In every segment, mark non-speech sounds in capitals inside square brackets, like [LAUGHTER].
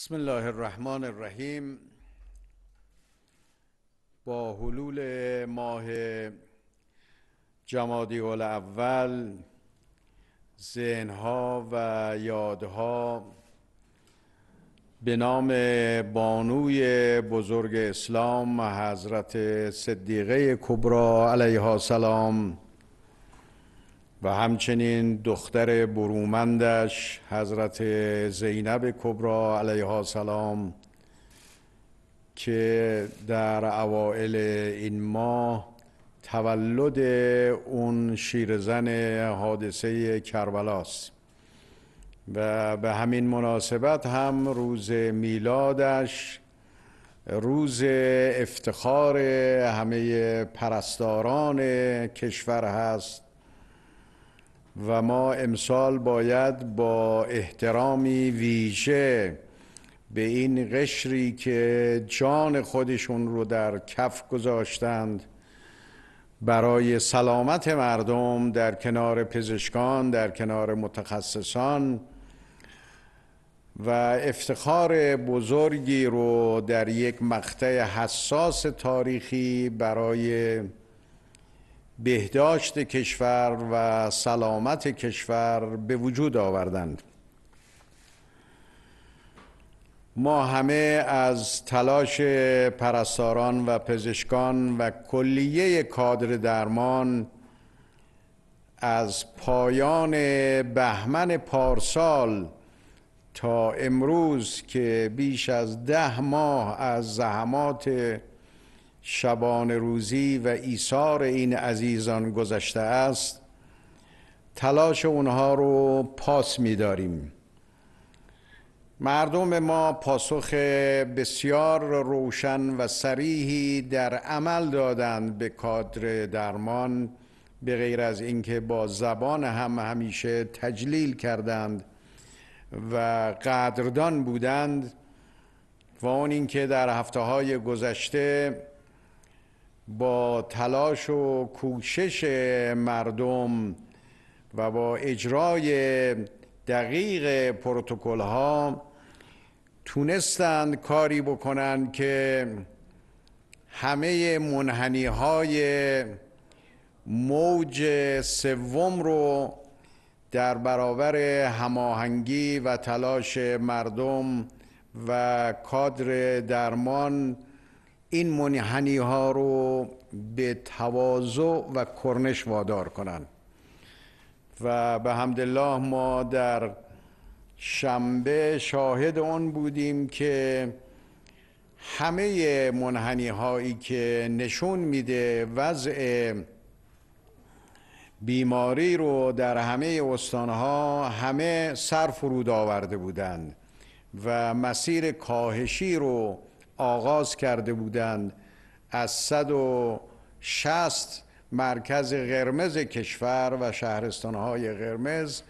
بسم الله الرحمن الرحیم با حلول ماه جمادی اول ذهنها و یادها به نام بانوی بزرگ اسلام حضرت صدیقه کبرا علیها سلام و همچنین دختر برومندش حضرت زینب کبرا علیها سلام که در اوائل این ماه تولد اون شیرزن حادثه کربلاست و به همین مناسبت هم روز میلادش روز افتخار همه پرستاران کشور هست و ما امسال باید با احترامی ویژه به این قشری که جان خودشون رو در کف گذاشتند برای سلامت مردم در کنار پزشکان در کنار متخصصان و افتخار بزرگی رو در یک مقطع حساس تاریخی برای بهداشت کشور و سلامت کشور به وجود آوردند ما همه از تلاش پرستاران و پزشکان و کلیه کادر درمان از پایان بهمن پارسال تا امروز که بیش از ده ماه از زحمات شبان روزی و ایثار این عزیزان گذشته است تلاش اونها رو پاس می‌داریم. مردم ما پاسخ بسیار روشن و سریحی در عمل دادند به کادر درمان به غیر از اینکه با زبان هم همیشه تجلیل کردند و قدردان بودند و اون اینکه در هفته های گذشته با تلاش و کوشش مردم و با اجرای دقیق پروتکل ها تونستند کاری بکنند که همه منحنی های موج سوم رو در برابر هماهنگی و تلاش مردم و کادر درمان این منحنی ها رو به تواضع و کرنش وادار کنند و به الله ما در شنبه شاهد اون بودیم که همه منحنی هایی که نشون میده وضع بیماری رو در همه ها همه سر فرود آورده بودند و مسیر کاهشی رو آغاز کرده بودند از 160 مرکز قرمز کشور و شهرستانهای قرمز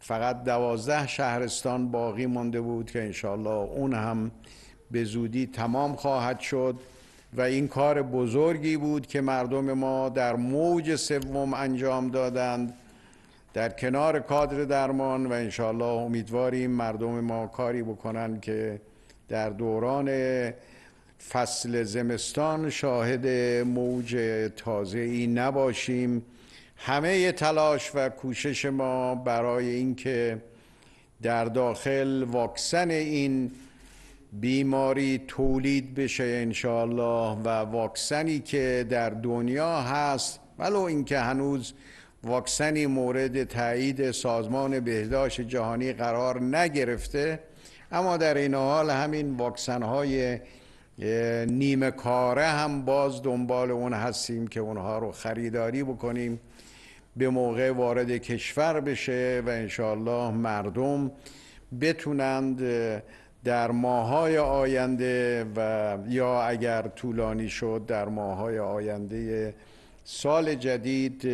فقط دوازده شهرستان باقی مانده بود که انشالله اون هم به زودی تمام خواهد شد و این کار بزرگی بود که مردم ما در موج سوم انجام دادند در کنار کادر درمان و انشالله امیدواریم مردم ما کاری بکنند که در دوران فصل زمستان شاهد موج تازه ای نباشیم همه تلاش و کوشش ما برای اینکه در داخل واکسن این بیماری تولید بشه انشاالله و واکسنی که در دنیا هست ولو اینکه هنوز واکسنی مورد تایید سازمان بهداشت جهانی قرار نگرفته اما در این حال همین واکسن های نیمه کاره هم باز دنبال اون هستیم که اونها رو خریداری بکنیم به موقع وارد کشور بشه و انشالله مردم بتونند در ماهای آینده و یا اگر طولانی شد در ماهای آینده سال جدید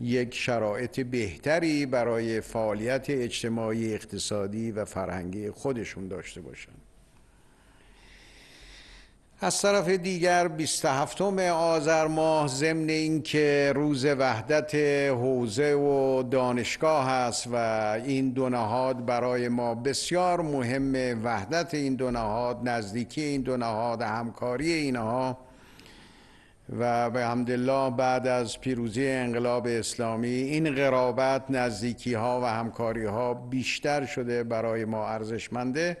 یک شرایط بهتری برای فعالیت اجتماعی اقتصادی و فرهنگی خودشون داشته باشند از طرف دیگر 27 آذر ماه ضمن اینکه روز وحدت حوزه و دانشگاه است و این دو نهاد برای ما بسیار مهم وحدت این دو نهاد نزدیکی این دو نهاد همکاری اینها و به همدلله بعد از پیروزی انقلاب اسلامی این قرابت نزدیکی ها و همکاری ها بیشتر شده برای ما ارزشمنده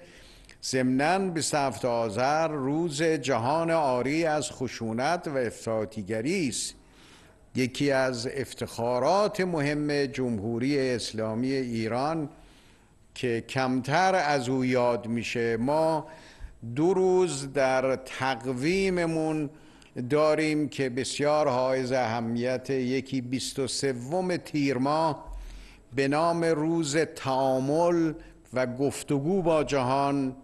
زمنان به سفت آذر روز جهان آری از خشونت و افراطیگری است یکی از افتخارات مهم جمهوری اسلامی ایران که کمتر از او یاد میشه ما دو روز در تقویممون داریم که بسیار حائز اهمیت یکی 23 تیر ماه به نام روز تعامل و گفتگو با جهان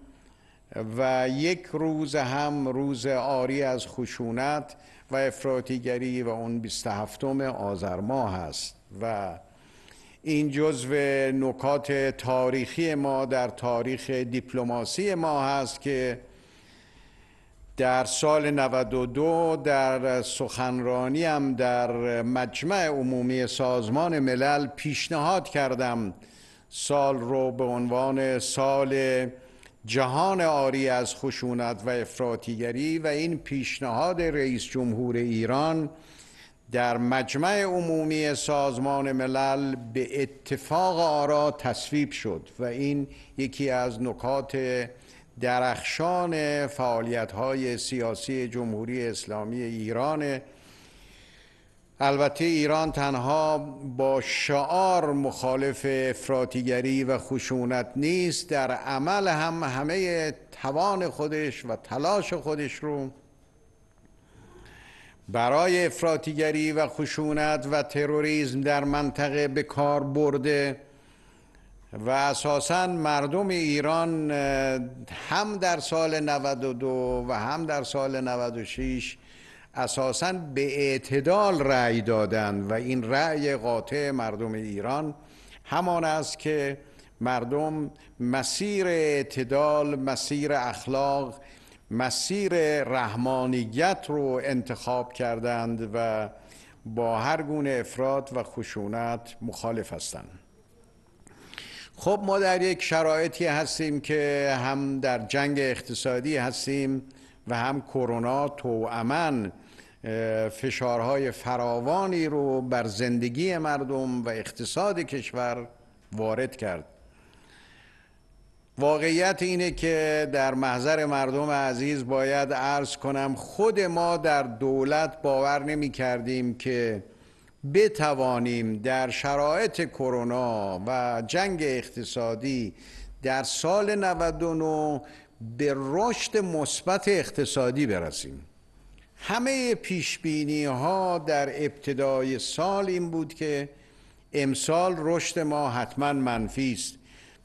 و یک روز هم روز آری از خشونت و افراطیگری و اون 27 آذر ماه است و این جزو نکات تاریخی ما در تاریخ دیپلماسی ما هست که در سال 92 در سخنرانی هم در مجمع عمومی سازمان ملل پیشنهاد کردم سال رو به عنوان سال جهان آری از خشونت و افراطیگری و این پیشنهاد رئیس جمهور ایران در مجمع عمومی سازمان ملل به اتفاق آرا تصویب شد و این یکی از نکات درخشان فعالیت‌های سیاسی جمهوری اسلامی ایران البته ایران تنها با شعار مخالف افراطیگری و خشونت نیست در عمل هم همه توان خودش و تلاش خودش رو برای افراطیگری و خشونت و تروریسم در منطقه به کار برده و اساسا مردم ایران هم در سال 92 و هم در سال 96 اساسا به اعتدال رأی دادند و این رأی قاطع مردم ایران همان است که مردم مسیر اعتدال مسیر اخلاق مسیر رحمانیت رو انتخاب کردند و با هر گونه افراد و خشونت مخالف هستند خب ما در یک شرایطی هستیم که هم در جنگ اقتصادی هستیم و هم کرونا تو امن فشارهای فراوانی رو بر زندگی مردم و اقتصاد کشور وارد کرد واقعیت اینه که در محضر مردم عزیز باید عرض کنم خود ما در دولت باور نمی کردیم که بتوانیم در شرایط کرونا و جنگ اقتصادی در سال 99 به رشد مثبت اقتصادی برسیم همه پیش ها در ابتدای سال این بود که امسال رشد ما حتما منفی است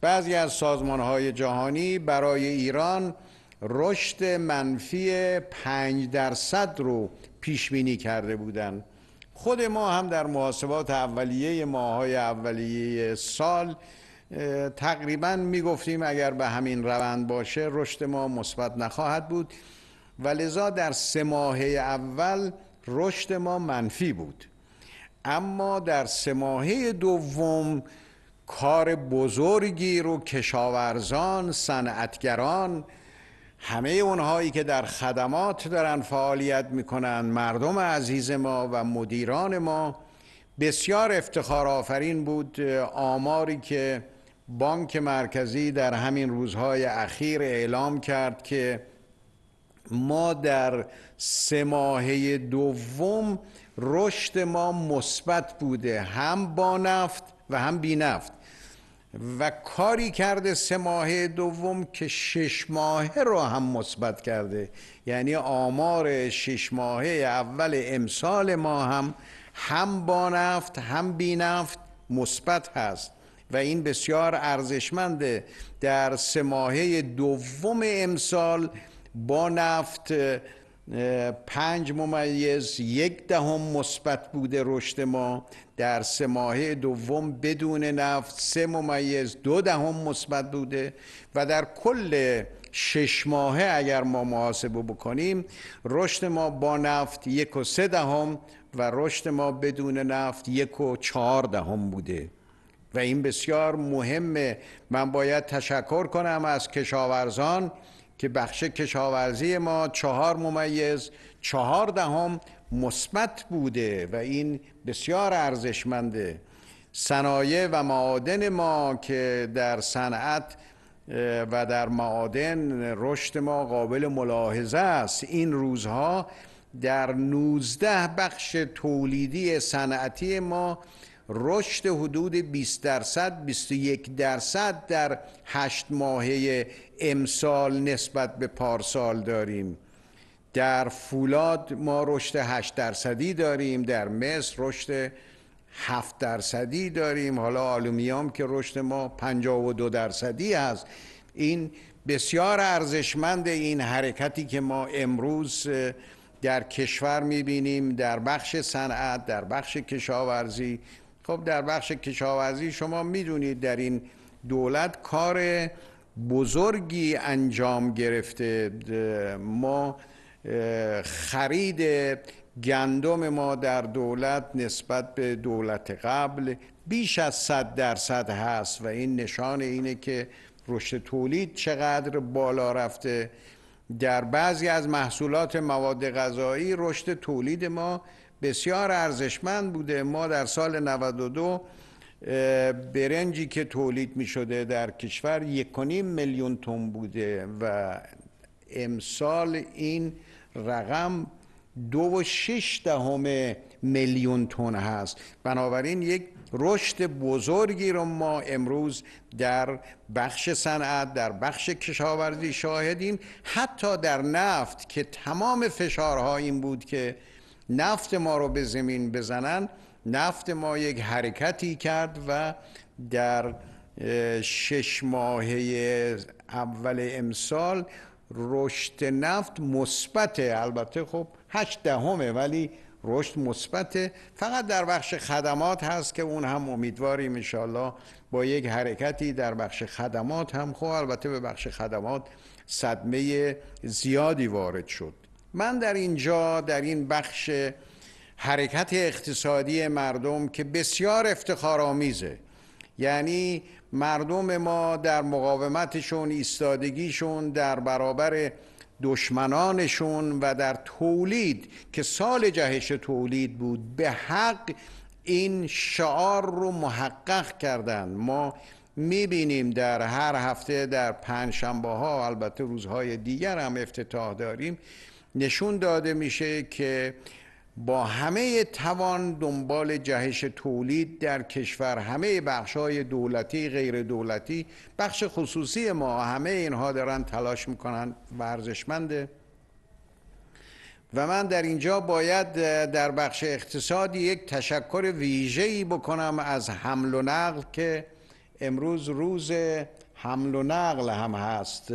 بعضی از سازمان های جهانی برای ایران رشد منفی 5 درصد رو پیش بینی کرده بودند خود ما هم در محاسبات اولیه ماهای اولیه سال تقریبا می گفتیم اگر به همین روند باشه رشد ما مثبت نخواهد بود و در سه ماهه اول رشد ما منفی بود اما در سه ماهه دوم کار بزرگی رو کشاورزان، صنعتگران همه اونهایی که در خدمات دارن فعالیت میکنن مردم عزیز ما و مدیران ما بسیار افتخار آفرین بود آماری که بانک مرکزی در همین روزهای اخیر اعلام کرد که ما در سه ماهه دوم رشد ما مثبت بوده هم با نفت و هم بی نفت و کاری کرده سه ماهه دوم که شش ماهه رو هم مثبت کرده یعنی آمار شش ماهه اول امسال ما هم هم با نفت هم بی نفت مثبت هست و این بسیار ارزشمنده در سه ماهه دوم امسال با نفت پنج ممیز یک دهم مثبت بوده رشد ما در سه ماهه دوم بدون نفت سه ممیز دو دهم مثبت بوده و در کل شش ماهه اگر ما محاسبه بکنیم رشد ما با نفت یک و سه دهم و رشد ما بدون نفت یک و چهار دهم بوده و این بسیار مهمه من باید تشکر کنم از کشاورزان که بخش کشاورزی ما چهار ممیز چهار دهم مثبت بوده و این بسیار ارزشمنده صنایع و معادن ما که در صنعت و در معادن رشد ما قابل ملاحظه است این روزها در 19 بخش تولیدی صنعتی ما رشد حدود 20 درصد 21 درصد در هشت ماهه امسال نسبت به پارسال داریم در فولاد ما رشد 8 درصدی داریم در مصر رشد 7 درصدی داریم حالا آلومیام که رشد ما 52 درصدی است این بسیار ارزشمند این حرکتی که ما امروز در کشور میبینیم در بخش صنعت در بخش کشاورزی خب در بخش کشاورزی شما میدونید در این دولت کار بزرگی انجام گرفته ما خرید گندم ما در دولت نسبت به دولت قبل بیش از 100 درصد هست و این نشان اینه که رشد تولید چقدر بالا رفته در بعضی از محصولات مواد غذایی رشد تولید ما بسیار ارزشمند بوده ما در سال 92 برنجی که تولید می شده در کشور یک میلیون تن بوده و امسال این رقم دو و شش دهم میلیون تن هست بنابراین یک رشد بزرگی رو ما امروز در بخش صنعت در بخش کشاورزی شاهدیم حتی در نفت که تمام فشارها این بود که نفت ما رو به زمین بزنن نفت ما یک حرکتی کرد و در شش ماهه اول امسال رشد نفت مثبت. البته خب هشت دهمه ولی رشد مثبت فقط در بخش خدمات هست که اون هم امیدواریم انشالله با یک حرکتی در بخش خدمات هم خب البته به بخش خدمات صدمه زیادی وارد شد من در اینجا در این بخش حرکت اقتصادی مردم که بسیار افتخارآمیزه یعنی مردم ما در مقاومتشون ایستادگیشون در برابر دشمنانشون و در تولید که سال جهش تولید بود به حق این شعار رو محقق کردند ما میبینیم در هر هفته در پنج شنبه ها البته روزهای دیگر هم افتتاح داریم نشون داده میشه که با همه توان دنبال جهش تولید در کشور همه بخش های دولتی غیر دولتی بخش خصوصی ما همه اینها دارن تلاش میکنن ورزشمنده و من در اینجا باید در بخش اقتصادی یک تشکر ویژه‌ای بکنم از حمل و نقل که امروز روز حمل و نقل هم هست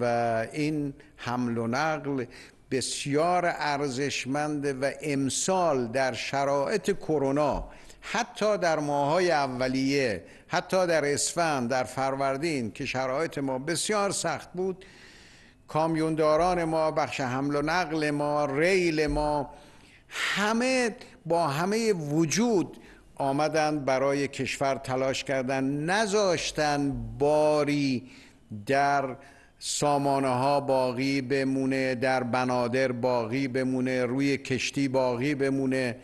و این حمل و نقل بسیار ارزشمند و امسال در شرایط کرونا حتی در ماهای اولیه حتی در اسفند در فروردین که شرایط ما بسیار سخت بود کامیونداران ما بخش حمل و نقل ما ریل ما همه با همه وجود آمدند برای کشور تلاش کردن نذاشتن باری در سامانه ها باقی بمونه در بنادر باقی بمونه روی کشتی باقی بمونه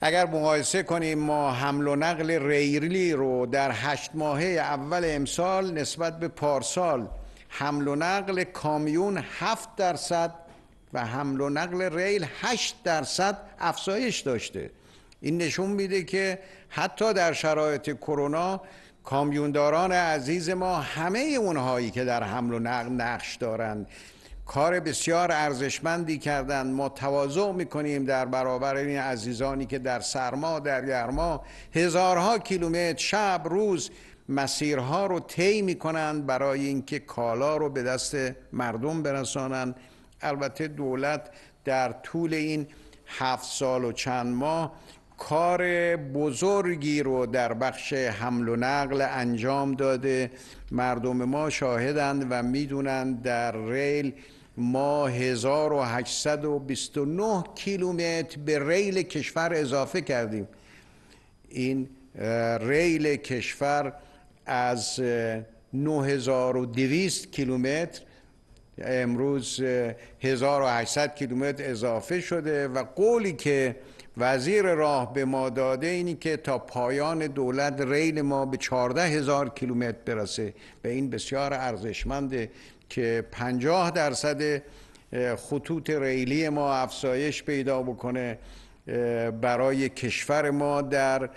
اگر مقایسه کنیم ما حمل و نقل ریلی رو در هشت ماهه اول امسال نسبت به پارسال حمل و نقل کامیون هفت درصد و حمل و نقل ریل هشت درصد افزایش داشته این نشون میده که حتی در شرایط کرونا کامیونداران عزیز ما همه اونهایی که در حمل و نقل نقش دارند کار بسیار ارزشمندی کردند ما تواضع میکنیم در برابر این عزیزانی که در سرما در گرما هزارها کیلومتر شب روز مسیرها رو طی میکنند برای اینکه کالا رو به دست مردم برسانند البته دولت در طول این هفت سال و چند ماه کار بزرگی رو در بخش حمل و نقل انجام داده مردم ما شاهدند و میدونند در ریل ما 1829 کیلومتر به ریل کشور اضافه کردیم این ریل کشور از 9200 کیلومتر امروز 1800 کیلومتر اضافه شده و قولی که وزیر راه به ما داده اینی که تا پایان دولت ریل ما به 14 هزار کیلومتر برسه به این بسیار ارزشمنده که 50 درصد خطوط ریلی ما افزایش پیدا بکنه برای کشور ما در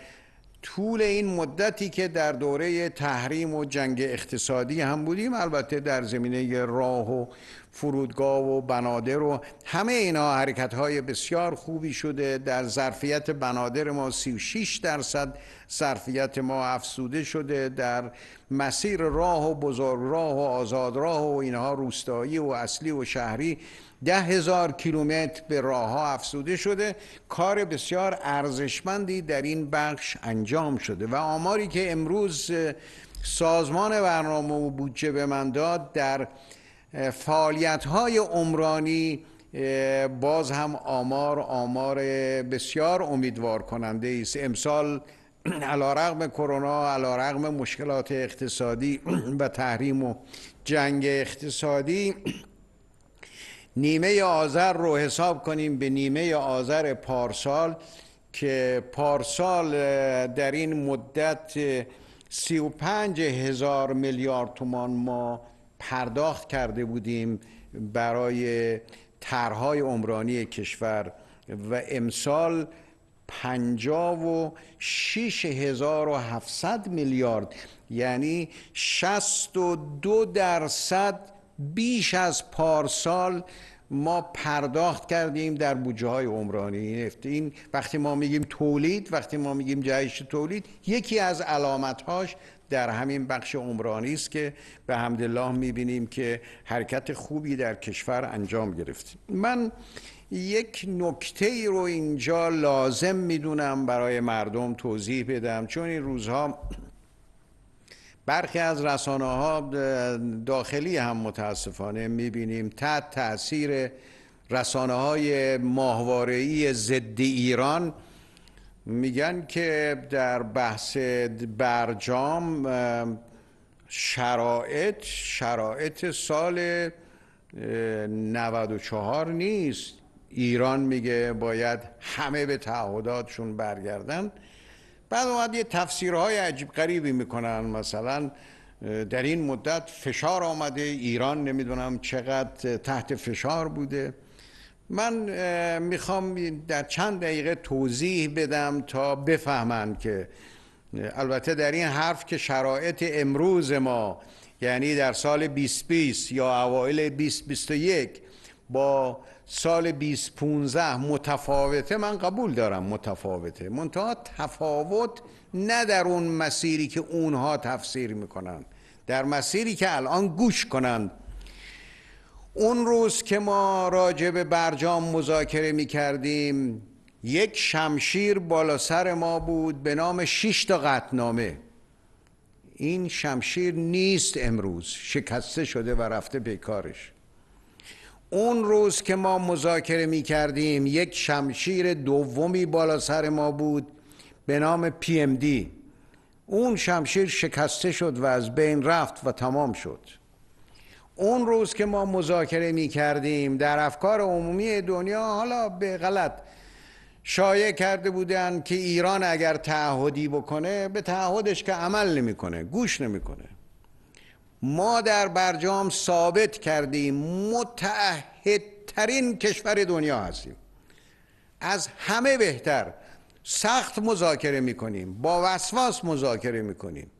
طول این مدتی که در دوره تحریم و جنگ اقتصادی هم بودیم البته در زمینه راه و فرودگاه و بنادر و همه اینا حرکت های بسیار خوبی شده در ظرفیت بنادر ما 36 درصد ظرفیت ما افسوده شده در مسیر راه و بزرگ راه و آزاد راه و اینها روستایی و اصلی و شهری ده هزار کیلومتر به راه ها افسوده شده کار بسیار ارزشمندی در این بخش انجام شده و آماری که امروز سازمان برنامه و بودجه به من داد در فعالیت های عمرانی باز هم آمار آمار بسیار امیدوار کننده است امسال [CLEARS THROAT] علا رقم کرونا علا رقم مشکلات اقتصادی [CLEARS THROAT] و تحریم و جنگ اقتصادی [CLEARS THROAT] نیمه آذر رو حساب کنیم به نیمه آذر پارسال که پارسال در این مدت 35 هزار میلیارد تومان ما پرداخت کرده بودیم برای طرحهای عمرانی کشور و امسال پنجا و شیش هزار و هفتصد میلیارد یعنی شست و دو درصد بیش از پارسال ما پرداخت کردیم در بودجه های عمرانی نفت این وقتی ما میگیم تولید وقتی ما میگیم جهش تولید یکی از علامتهاش در همین بخش عمرانی است که به حمدالله میبینیم که حرکت خوبی در کشور انجام گرفت من یک نکته ای رو اینجا لازم میدونم برای مردم توضیح بدم چون این روزها برخی از رسانه ها داخلی هم متاسفانه میبینیم تحت تاثیر رسانه های ماهواره ای ضد ایران میگن که در بحث برجام شرایط شرایط سال 94 نیست ایران میگه باید همه به تعهداتشون برگردن بعد اومد یه تفسیرهای عجیب غریبی میکنن مثلا در این مدت فشار آمده ایران نمیدونم چقدر تحت فشار بوده من میخوام در چند دقیقه توضیح بدم تا بفهمند که البته در این حرف که شرایط امروز ما یعنی در سال 2020 یا اوایل 2021 با سال 2015 متفاوته من قبول دارم متفاوته منتها تفاوت نه در اون مسیری که اونها تفسیر میکنن در مسیری که الان گوش کنند اون روز که ما راجع به برجام مذاکره می کردیم یک شمشیر بالا سر ما بود به نام شش تا قطنامه این شمشیر نیست امروز شکسته شده و رفته کارش اون روز که ما مذاکره می کردیم یک شمشیر دومی بالا سر ما بود به نام پی ام دی. اون شمشیر شکسته شد و از بین رفت و تمام شد اون روز که ما مذاکره می کردیم در افکار عمومی دنیا حالا به غلط شایع کرده بودن که ایران اگر تعهدی بکنه به تعهدش که عمل نمیکنه گوش نمیکنه ما در برجام ثابت کردیم متعهدترین کشور دنیا هستیم از همه بهتر سخت مذاکره میکنیم با وسواس مذاکره میکنیم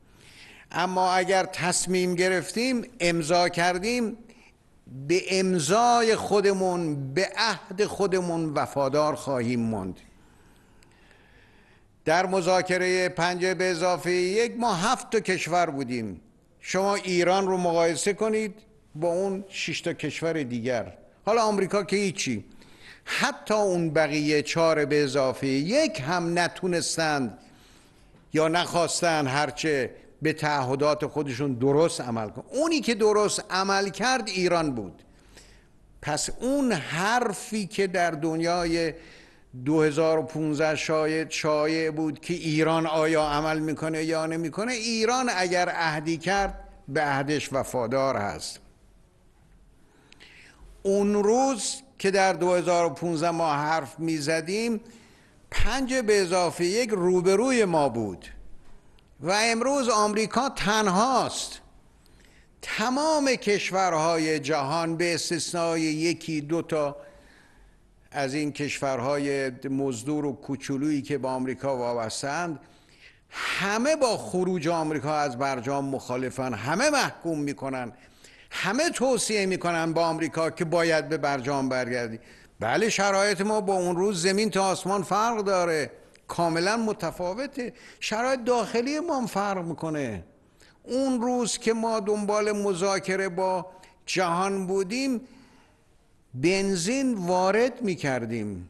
اما اگر تصمیم گرفتیم امضا کردیم به امضای خودمون به عهد خودمون وفادار خواهیم ماند در مذاکره پنج به اضافه یک ما هفت تا کشور بودیم شما ایران رو مقایسه کنید با اون شش تا کشور دیگر حالا آمریکا که هیچی حتی اون بقیه چهار به اضافه یک هم نتونستند یا نخواستند هرچه به تعهدات خودشون درست عمل کن اونی که درست عمل کرد ایران بود پس اون حرفی که در دنیای 2015 شاید شایع بود که ایران آیا عمل میکنه یا نمیکنه ایران اگر عهدی کرد به عهدش وفادار هست اون روز که در 2015 ما حرف میزدیم پنج به اضافه یک روبروی ما بود و امروز آمریکا تنهاست تمام کشورهای جهان به استثنای یکی دو تا از این کشورهای مزدور و کوچولویی که با آمریکا وابستند همه با خروج آمریکا از برجام مخالفن همه محکوم میکنن همه توصیه میکنن با آمریکا که باید به برجام برگردی بله شرایط ما با اون روز زمین تا آسمان فرق داره کاملا متفاوته شرایط داخلی ما هم فرق میکنه اون روز که ما دنبال مذاکره با جهان بودیم بنزین وارد میکردیم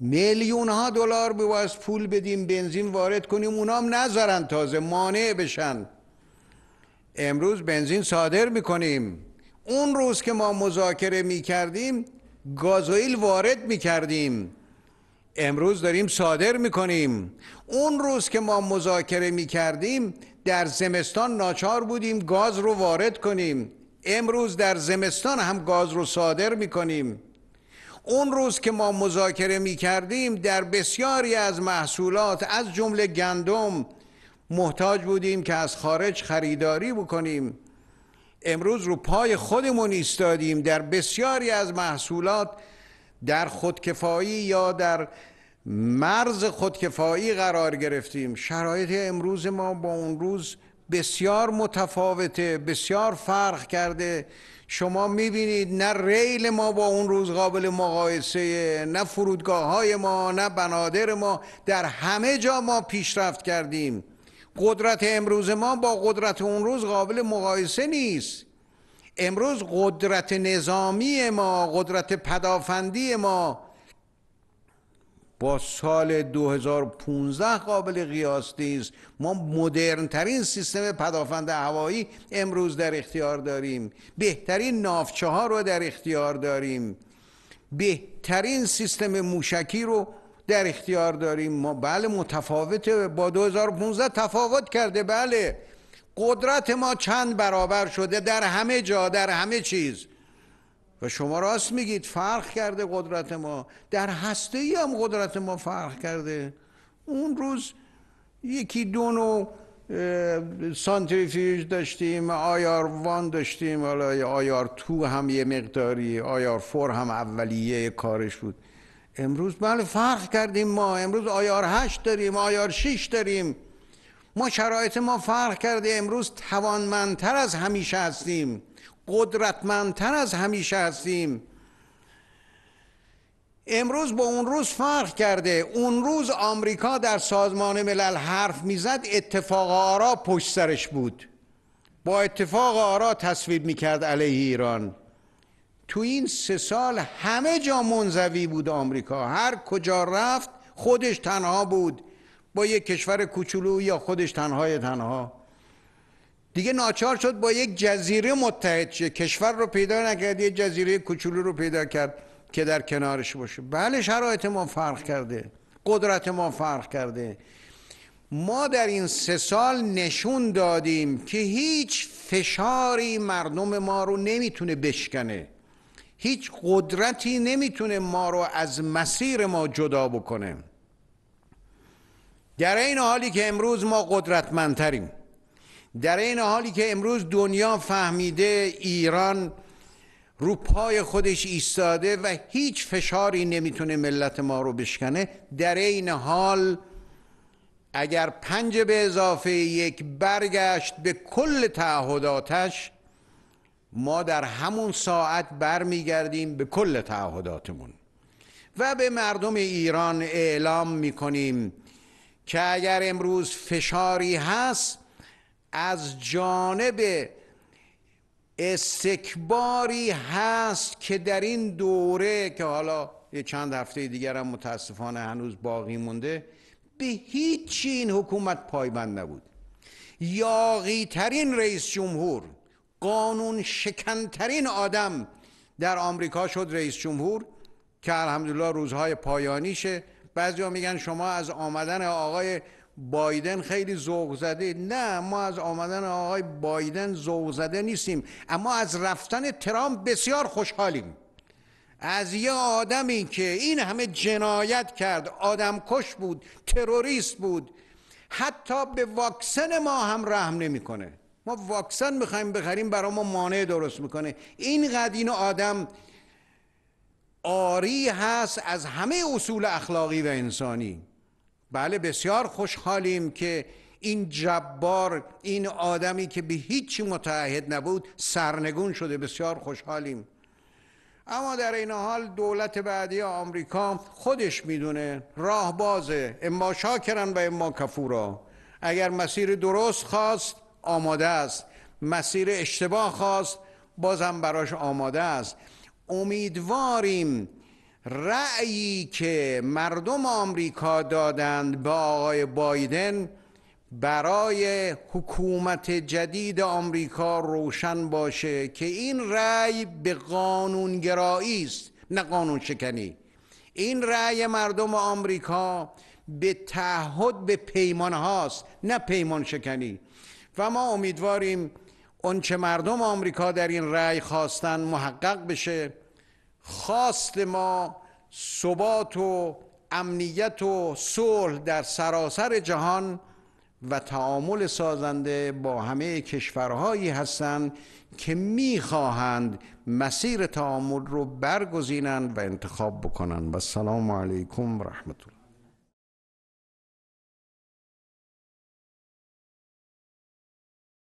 میلیون ها دلار به از پول بدیم بنزین وارد کنیم اونام نذارن تازه مانع بشن امروز بنزین صادر میکنیم اون روز که ما مذاکره میکردیم گازوئیل وارد میکردیم امروز داریم صادر کنیم. اون روز که ما مذاکره کردیم در زمستان ناچار بودیم گاز رو وارد کنیم امروز در زمستان هم گاز رو صادر کنیم. اون روز که ما مذاکره کردیم در بسیاری از محصولات از جمله گندم محتاج بودیم که از خارج خریداری بکنیم امروز رو پای خودمون ایستادیم در بسیاری از محصولات در خودکفایی یا در مرز خودکفایی قرار گرفتیم شرایط امروز ما با اون روز بسیار متفاوته بسیار فرق کرده شما میبینید نه ریل ما با اون روز قابل مقایسه نه فرودگاه های ما نه بنادر ما در همه جا ما پیشرفت کردیم قدرت امروز ما با قدرت اون روز قابل مقایسه نیست امروز قدرت نظامی ما قدرت پدافندی ما با سال 2015 قابل قیاس نیست ما مدرنترین سیستم پدافند هوایی امروز در اختیار داریم بهترین نافچه ها رو در اختیار داریم بهترین سیستم موشکی رو در اختیار داریم ما بله متفاوته با 2015 تفاوت کرده بله قدرت ما چند برابر شده در همه جا در همه چیز و شما راست میگید فرق کرده قدرت ما در هسته ای هم قدرت ما فرق کرده اون روز یکی دو نوع سانتریفیوژ داشتیم آیار وان داشتیم حالا آیار تو هم یه مقداری آیار فور هم اولیه کارش بود امروز بله فرق کردیم ما امروز آیار هشت داریم آیار شیش داریم ما شرایط ما فرق کرده امروز توانمندتر از همیشه هستیم قدرتمندتر از همیشه هستیم امروز با اون روز فرق کرده اون روز آمریکا در سازمان ملل حرف میزد اتفاق آرا پشت سرش بود با اتفاق آرا تصویب میکرد علیه ایران تو این سه سال همه جا منزوی بود آمریکا هر کجا رفت خودش تنها بود با یک کشور کوچولو یا خودش تنهای تنها دیگه ناچار شد با یک جزیره متحد شه کشور رو پیدا نکرد یه جزیره کوچولو رو پیدا کرد که در کنارش باشه بله شرایط ما فرق کرده قدرت ما فرق کرده ما در این سه سال نشون دادیم که هیچ فشاری مردم ما رو نمیتونه بشکنه هیچ قدرتی نمیتونه ما رو از مسیر ما جدا بکنه در این حالی که امروز ما قدرتمندتریم در این حالی که امروز دنیا فهمیده ایران رو پای خودش ایستاده و هیچ فشاری نمیتونه ملت ما رو بشکنه در این حال اگر پنج به اضافه یک برگشت به کل تعهداتش ما در همون ساعت برمیگردیم به کل تعهداتمون و به مردم ایران اعلام میکنیم که اگر امروز فشاری هست از جانب استکباری هست که در این دوره که حالا یه چند هفته دیگر هم متاسفانه هنوز باقی مونده به هیچی این حکومت پایبند نبود یاقی ترین رئیس جمهور قانون شکنترین آدم در آمریکا شد رئیس جمهور که الحمدلله روزهای پایانیشه ها میگن شما از آمدن آقای بایدن خیلی ذوق زده نه ما از آمدن آقای بایدن ذوق زده نیستیم اما از رفتن ترامپ بسیار خوشحالیم از یه آدمی که این همه جنایت کرد آدم کش بود تروریست بود حتی به واکسن ما هم رحم نمیکنه ما واکسن میخوایم بخریم برای ما مانع درست میکنه این قدین آدم آری هست از همه اصول اخلاقی و انسانی بله بسیار خوشحالیم که این جبار این آدمی که به هیچی متعهد نبود سرنگون شده بسیار خوشحالیم اما در این حال دولت بعدی آمریکا خودش میدونه راه بازه اما شاکرن و اما کفورا اگر مسیر درست خواست آماده است مسیر اشتباه خواست بازم براش آماده است امیدواریم رأیی که مردم آمریکا دادند به آقای بایدن برای حکومت جدید آمریکا روشن باشه که این رأی به قانونگرایی است نه قانون شکنی این رأی مردم آمریکا به تعهد به پیمان هاست نه پیمان شکنی و ما امیدواریم اون مردم آمریکا در این رأی خواستن محقق بشه خواست ما ثبات و امنیت و صلح در سراسر جهان و تعامل سازنده با همه کشورهایی هستند که میخواهند مسیر تعامل رو برگزینند و انتخاب بکنند و سلام علیکم و رحمت الله